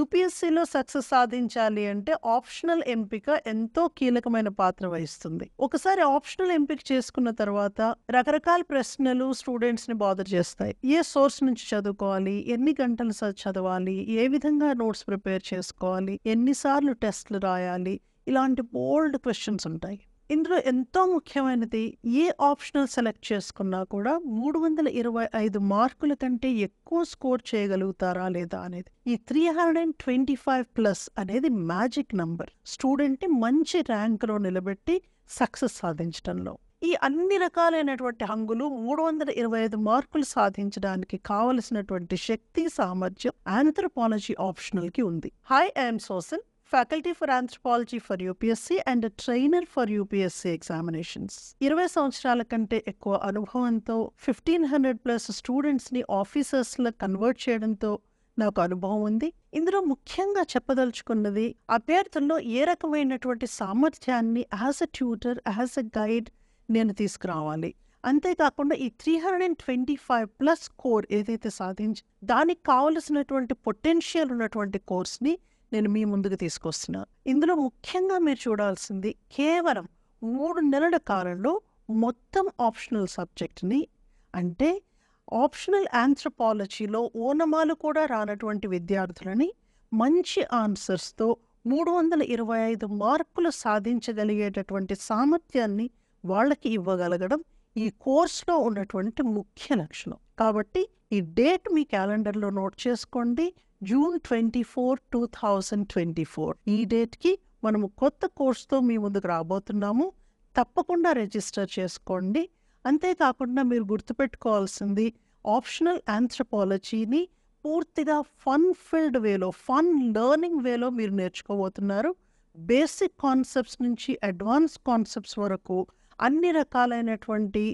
యూపీఎస్సీలో success సాధించాలి అంటే optional ఎంపిక ఎంతో కీలకమైన పాత్ర వహిస్తుంది ఒకసారి ఆప్షనల్ ఎంపిక చేసుకున్న తర్వాత రకరకాల ప్రశ్నలు స్టూడెంట్స్ ని బాధ చేస్తాయి ఏ సోర్స్ నుంచి చదువుకోవాలి ఎన్ని గంటలు చదవాలి ఏ విధంగా నోట్స్ ప్రిపేర్ చేసుకోవాలి ఎన్నిసార్లు టెస్ట్లు రాయాలి ఇలాంటి బోల్డ్ క్వశ్చన్స్ ఉంటాయి ఇందులో ఎంతో ముఖ్యమైనది ఏ ఆప్షనల్ సెలెక్ట్ చేసుకున్నా కూడా మూడు వందల ఇరవై ఐదు మార్కుల కంటే ఎక్కువ స్కోర్ చేయగలుగుతారా లేదా అనేది ఈ three hundred and twenty five plus అనేది మ్యాజిక్ నంబర్ స్టూడెంట్ని మంచి ర్యాంక్లో నిలబెట్టి సక్సెస్ సాధించడంలో ఈ అన్ని రకాలైనటువంటి హంగులు మూడు వందల ఇరవై ఐదు మార్కులు సాధించడానికి కావలసినటువంటి శక్తి సామర్థ్యం ఆంథ్రపాలజీ ఆప్షనల్ కి ఉంది hi I'm Sosan faculty for anthropology for UPSC and trainer for UPSC examinations ఇరవై సంవత్సరాల కంటే ఎక్కువ అనుభవంతో ఫిఫ్టీన్ హండ్రెడ్ ప్లస్ స్టూడెంట్స్ని ఆఫీసర్స్లో కన్వర్ట్ చేయడంతో నాకు అనుభవం ఉంది ఇందులో ముఖ్యంగా చెప్పదలుచుకున్నది అభ్యర్థుల్లో ఏ రకమైనటువంటి సామర్థ్యాన్ని as a tutor as a guide నేను తీసుకురావాలి అంతేకాకుండా ఈ three hundred and twenty five plus core ఏదైతే సాధించి దానికి కావలసినటువంటి పొటెన్షియల్ ఉన్నటువంటి కోర్స్ని నేను మీ ముందుకు తీసుకొస్తున్నాను ఇందులో ముఖ్యంగా మీరు చూడాల్సింది కేవలం మూడు నెలల కాలంలో మొత్తం ఆప్షనల్ సబ్జెక్ట్ని అంటే ఆప్షనల్ ఆంథ్రపాలజీలో ఓనమాలు కూడా రానటువంటి విద్యార్థులని మంచి ఆన్సర్స్తో మూడు వందల ఇరవై ఐదు మార్కులు సాధించగలిగేటటువంటి సామర్థ్యాన్ని వాళ్ళకి ఇవ్వగలగడం ఈ కోర్సులో ఉన్నటువంటి ముఖ్య లక్షణం కాబట్టి ఈ డేట్ మీ క్యాలెండర్లో నోట్ చేసుకోండి June twenty four two thousand twenty four ఈ డేట్కి మనము కొత్త కోర్స్తో మీ ముందుకు రాబోతున్నాము తప్పకుండా రిజిస్టర్ చేసుకోండి అంతేకాకుండా మీరు గుర్తుపెట్టుకోవాల్సింది ఆప్షనల్ ఆంథ్రపాలజీని పూర్తిగా ఫన్ ఫీల్డ్ వేలో ఫన్ లెర్నింగ్ వేలో మీరు నేర్చుకోబోతున్నారు బేసిక్ కాన్సెప్ట్స్ నుంచి అడ్వాన్స్ కాన్సెప్ట్స్ వరకు అన్ని రకాలైనటువంటి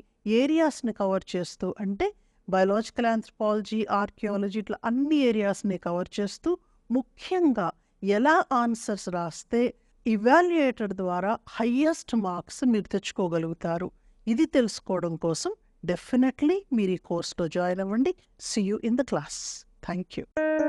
ఏరియాస్ని కవర్ చేస్తూ అంటే బయలాజికల్ ఆంథ్రపాలజీ ఆర్కియాలజీ ఇట్లా అన్ని ఏరియాస్ని కవర్ చేస్తూ ముఖ్యంగా ఎలా ఆన్సర్స్ రాస్తే ఇవాల్యుయేటర్ ద్వారా హయ్యెస్ట్ మార్క్స్ మీరు తెచ్చుకోగలుగుతారు ఇది తెలుసుకోవడం కోసం డెఫినెట్లీ మీరు ఈ కోర్స్లో జాయిన్ అవ్వండి see you in the class thank you